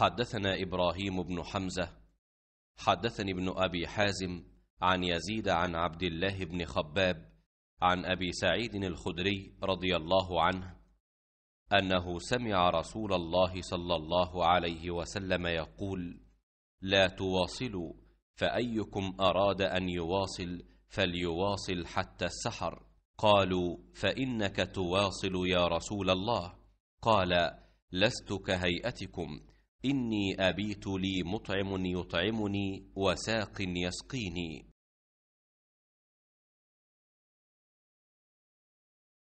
حدثنا إبراهيم بن حمزة حدثني ابن أبي حازم عن يزيد عن عبد الله بن خباب عن أبي سعيد الخدري رضي الله عنه أنه سمع رسول الله صلى الله عليه وسلم يقول لا تواصلوا فأيكم أراد أن يواصل فليواصل حتى السحر قالوا فإنك تواصل يا رسول الله قال لست كهيئتكم إني أبيت لي مطعم يطعمني وساق يسقيني